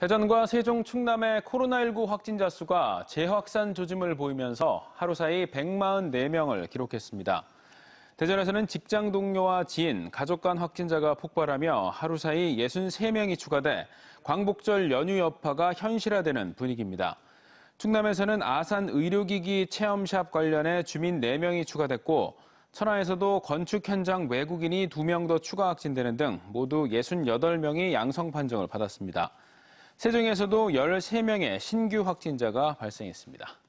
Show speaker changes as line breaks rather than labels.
대전과 세종 충남의 코로나19 확진자 수가 재확산 조짐을 보이면서 하루 사이 144명을 기록했습니다. 대전에서는 직장 동료와 지인, 가족 간 확진자가 폭발하며 하루 사이 63명이 추가돼 광복절 연휴 여파가 현실화되는 분위기입니다. 충남에서는 아산 의료기기 체험샵 관련해 주민 4명이 추가됐고 천안에서도 건축 현장 외국인이 2명 더 추가 확진되는 등 모두 68명이 양성 판정을 받았습니다. 세종에서도 13명의 신규 확진자가 발생했습니다.